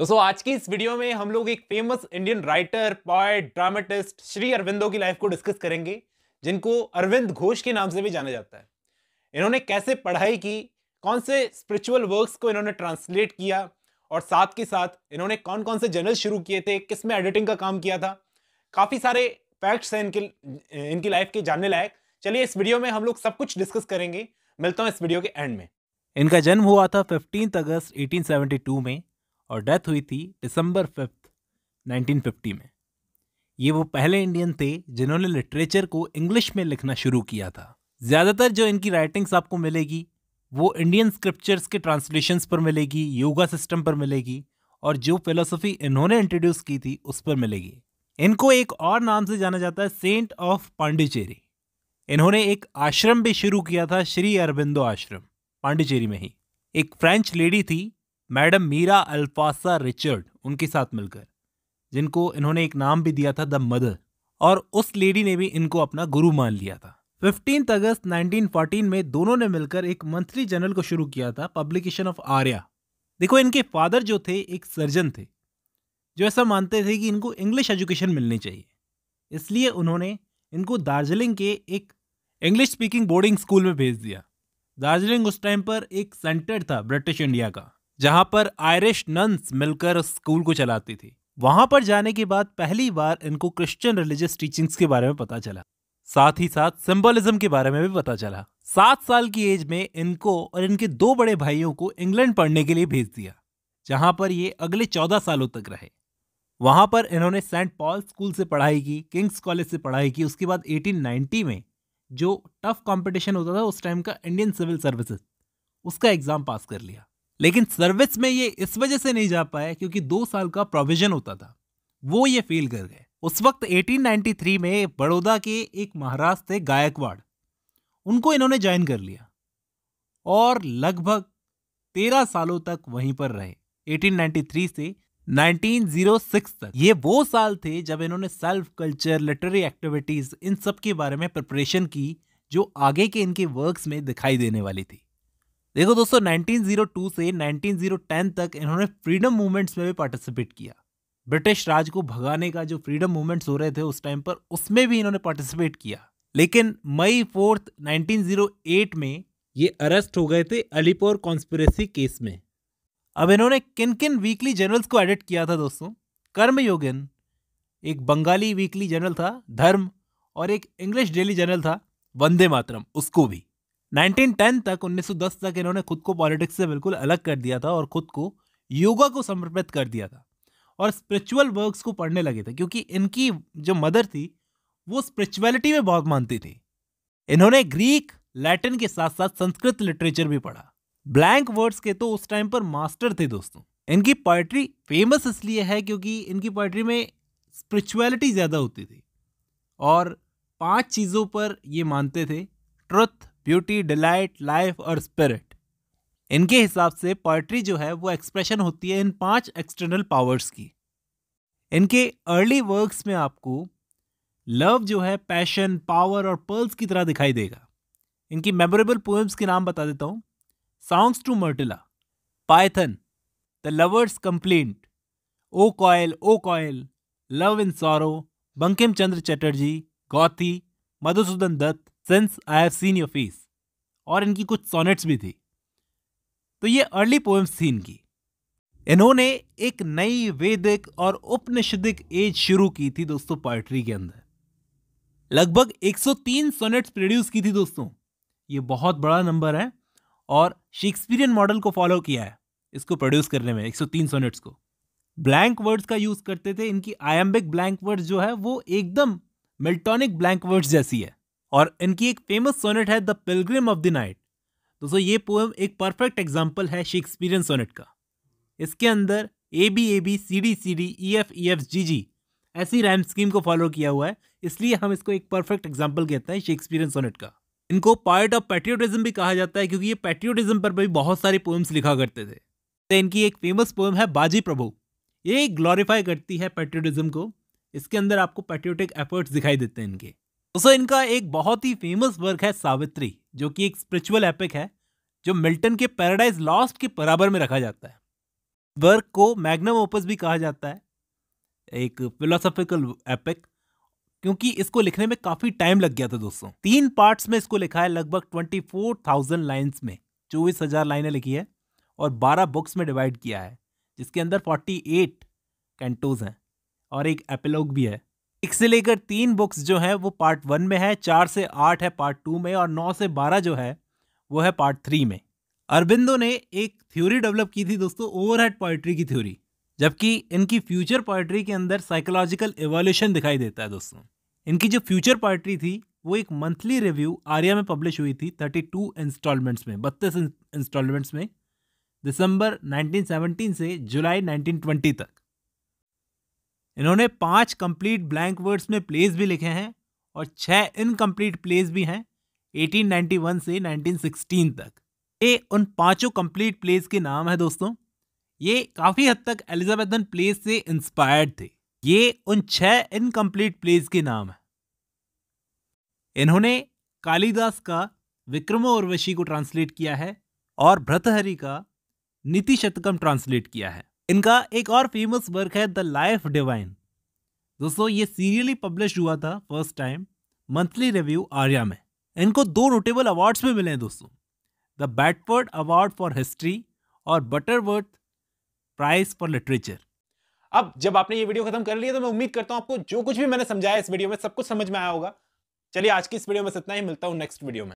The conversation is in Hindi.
दोस्तों आज की इस वीडियो में हम लोग एक famous Indian writer poet dramatist Shri Aurobindo की लाइफ को डिस्कस करेंगे जिनको अरविंद घोष के नाम से भी जाना जाता है इन्होंने कैसे पढ़ाई की कौन से स्पिरिचुअल वर्क्स को इन्होंने ट्रांसलेट किया और साथ के साथ इन्होंने कौन कौन से जर्नल शुरू किए थे किस में एडिटिंग का काम किया था काफ़ी सारे फैक्ट्स हैं इनके इनकी लाइफ के जानने लायक चलिए इस वीडियो में हम लोग सब कुछ डिस्कस करेंगे मिलता हूँ इस वीडियो के एंड में इनका जन्म हुआ था फिफ्टीन अगस्त 1872 में और डेथ हुई थी दिसंबर फिफ्थ 1950 में ये वो पहले इंडियन थे जिन्होंने लिटरेचर को इंग्लिश में लिखना शुरू किया था ज़्यादातर जो इनकी राइटिंग्स आपको मिलेगी वो इंडियन स्क्रिप्चर्स के ट्रांसलेशंस पर मिलेगी योगा सिस्टम पर मिलेगी और जो फिलोसफी इन्होंने इंट्रोड्यूस की थी उस पर मिलेगी इनको एक और नाम से जाना जाता है सेंट ऑफ पांडिचेरी इन्होंने एक आश्रम भी शुरू किया था श्री अरबिंदो आश्रम पांडिचेरी में ही एक फ्रेंच लेडी थी मैडम मीरा अल्फासा रिचर्ड उनके साथ मिलकर जिनको इन्होंने एक नाम भी दिया था द मदर और उस लेडी ने भी इनको अपना गुरु मान लिया था फिफ्टीन अगस्त 1914 में दोनों ने मिलकर एक मंथली जर्नल को शुरू किया था पब्लिकेशन ऑफ आर्या देखो इनके फादर जो थे एक सर्जन थे जो ऐसा मानते थे कि इनको इंग्लिश एजुकेशन मिलनी चाहिए इसलिए उन्होंने इनको दार्जिलिंग के एक इंग्लिश स्पीकिंग बोर्डिंग स्कूल में भेज दिया दार्जिलिंग उस टाइम पर एक सेंटर था ब्रिटिश इंडिया का जहां पर आयरिश नंस मिलकर स्कूल को चलाती थी वहां पर जाने के बाद पहली बार इनको क्रिश्चियन रिलीजियस टीचिंग्स के बारे में पता चला साथ ही साथ सिंबलिज्म के बारे में भी पता चला सात साल की एज में इनको और इनके दो बड़े भाइयों को इंग्लैंड पढ़ने के लिए भेज दिया जहां पर ये अगले चौदह सालों तक रहे वहां पर इन्होंने सेंट पॉल स्कूल से पढ़ाई की किंग्स कॉलेज से पढ़ाई की उसके बाद 1890 में जो टफ कंपटीशन होता था उस टाइम का इंडियन सिविल सर्विसेज उसका एग्ज़ाम पास कर लिया लेकिन सर्विस में ये इस वजह से नहीं जा पाया क्योंकि दो साल का प्रोविजन होता था वो ये फेल कर गए उस वक्त 1893 में बड़ौदा के एक महाराज थे गायकवाड़ उनको इन्होंने ज्वाइन कर लिया और लगभग तेरह सालों तक वहीं पर रहे 1893 से 1906 तक ये वो साल थे जब इन्होंने सेल्फ कल्चर लिटरेरी एक्टिविटीज इन सब के बारे में प्रिपरेशन की जो आगे के इनके वर्क्स में दिखाई देने वाली थी देखो दोस्तों 1902 से 1910 तक इन्होंने फ्रीडम मूवमेंट्स में भी पार्टिसिपेट किया ब्रिटिश राज को भगाने का जो फ्रीडम मूवमेंट्स हो रहे थे उस टाइम पर उसमें भी इन्होंने पार्टिसिपेट किया लेकिन मई फोर्थ 1908 में ये अरेस्ट हो गए थे अलीपोर कॉन्स्पिरेसी केस में अब इन्होंने किन किन वीकली जर्नल्स को एडिट किया था दोस्तों कर्मयोगिन एक बंगाली वीकली जर्नल था धर्म और एक इंग्लिश डेली जर्नल था वंदे मातरम उसको भी 1910 तक 1910 तक इन्होंने खुद को पॉलिटिक्स से बिल्कुल अलग कर दिया था और खुद को योगा को समर्पित कर दिया था और स्पिरिचुअल वर्क्स को पढ़ने लगे थे क्योंकि इनकी जो मदर थी वो स्पिरिचुअलिटी में बहुत मानती थी इन्होंने ग्रीक लैटिन के साथ साथ संस्कृत लिटरेचर भी पढ़ा ब्लैंक वर्ड्स के तो उस टाइम पर मास्टर थे दोस्तों इनकी पोइट्री फेमस इसलिए है क्योंकि इनकी पोइट्री में स्पिरिचुअलिटी ज़्यादा होती थी और पांच चीज़ों पर ये मानते थे ट्रुथ ब्यूटी डिलाइट लाइफ और स्पिरिट इनके हिसाब से पोइट्री जो है वो एक्सप्रेशन होती है इन पांच एक्सटर्नल पावर्स की इनके अर्ली वर्क्स में आपको लव जो है पैशन पावर और पर्ल्स की तरह दिखाई देगा इनकी मेमोरेबल पोएम्स के नाम बता देता हूँ songs to Myrtilla Python the lovers complaint O coil O coil love in sorrow Bankim Chandra Chatterjee Goethe Madhusudan Dutt since I have seen your face और इनकी कुछ सोनेट्स भी थी तो ये अर्ली पोएम्स थी इनकी इन्होंने एक नई वेदिक और उपनिषदिक एज शुरू की थी दोस्तों पोएट्री के अंदर लगभग 103 सोनेट्स प्रोड्यूस की थी दोस्तों ये बहुत बड़ा नंबर है और शेक्सपियरियन मॉडल को फॉलो किया है इसको प्रोड्यूस करने में 103 सोनेट्स को ब्लैंक वर्ड्स का यूज़ करते थे इनकी आयम्बिक ब्लैंक वर्ड्स जो है वो एकदम मिल्टॉनिक ब्लैंक वर्ड्स जैसी है और इनकी एक फेमस सोनेट है the pilgrim of the night दोस्तों ये पोएम एक परफेक्ट एग्जाम्पल है शेक्सपियरियन सोनेट का इसके अंदर A B A B C D C D E F E F G G ऐसी रैम स्कीम को फॉलो किया हुआ है इसलिए हम इसको एक परफेक्ट एग्जाम्पल कहते हैं शेक्सपियरियन सोनेट का इनको पार्ट ऑफ पैट्रियोटिज्म भी कहा जाता है क्योंकि ये पैट्रियोटिज्म पर भी बहुत सारे पोएम्स लिखा करते थे तो इनकी एक फेमस पोएम है बाजी प्रभु ये ग्लोरीफाई करती है पैट्रियोटिज्म को इसके अंदर आपको पैट्रियोटिक एफर्ट्स दिखाई देते हैं इनके दोस्तों इनका एक बहुत ही फेमस वर्क है सावित्री जो कि एक स्पिरिचुअल एपिक है जो मिल्टन के पैराडाइज लॉस्ट के बराबर में रखा जाता है वर्क को मैग्नम ओपस भी कहा जाता है एक फिलोसॉफिकल एपिक क्योंकि इसको लिखने में काफ़ी टाइम लग गया था दोस्तों तीन पार्ट्स में इसको लिखा है लगभग ट्वेंटी फोर थाउजेंड लाइन्स में चौबीस हज़ार लाइने लिखी है और बारह बुक्स में डिवाइड किया है जिसके अंदर फोर्टी एट कैंटोज हैं और एक एपिलॉग भी है एक से लेकर तीन बुक्स जो हैं वो पार्ट वन में है चार से आठ है पार्ट टू में और नौ से बारह जो है वो है पार्ट थ्री में अरबिंदो ने एक थ्योरी डेवलप की थी दोस्तों ओवरहेड पोइट्री की थ्योरी जबकि इनकी फ्यूचर पोइट्री के अंदर साइकोलॉजिकल एवोल्यूशन दिखाई देता है दोस्तों इनकी जो फ्यूचर पोइट्री थी वो एक मंथली रिव्यू आर्या में पब्लिश हुई थी थर्टी टू इंस्टॉलमेंट्स में बत्तीस इंस्टॉलमेंट्स में दिसंबर 1917 से जुलाई 1920 तक इन्होंने पांच कंप्लीट ब्लैंक वर्ड्स में प्लेस भी लिखे हैं और छह इनकम्प्लीट प्लेस भी हैं 1891 से 1916 तक ये उन पांचों कंप्लीट प्लेस के नाम है दोस्तों ये काफ़ी हद तक एलिजाबेथन प्लेस से इंस्पायर्ड थे ये उन छह इनकम्प्लीट प्लेस के नाम है इन्होंने कालिदास का विक्रमो उर्वशी को ट्रांसलेट किया है और भ्रतहरि का नीति शतकम ट्रांसलेट किया है इनका एक और फेमस वर्क है द लाइफ डिवाइन दोस्तों ये सीरियली पब्लिश हुआ था first time monthly review Arya में इनको दो नोटेबल अवार्ड्स भी मिले हैं दोस्तों the Bedford award for history और बटरवर्थ प्राइज फॉर लिटरेचर अब जब आपने ये वीडियो खत्म कर लिया तो मैं उम्मीद करता हूं आपको जो कुछ भी मैंने समझाया इस वीडियो में सब कुछ समझ में आया होगा चलिए आज की इस वीडियो में इतना ही मिलता हूं नेक्स्ट वीडियो में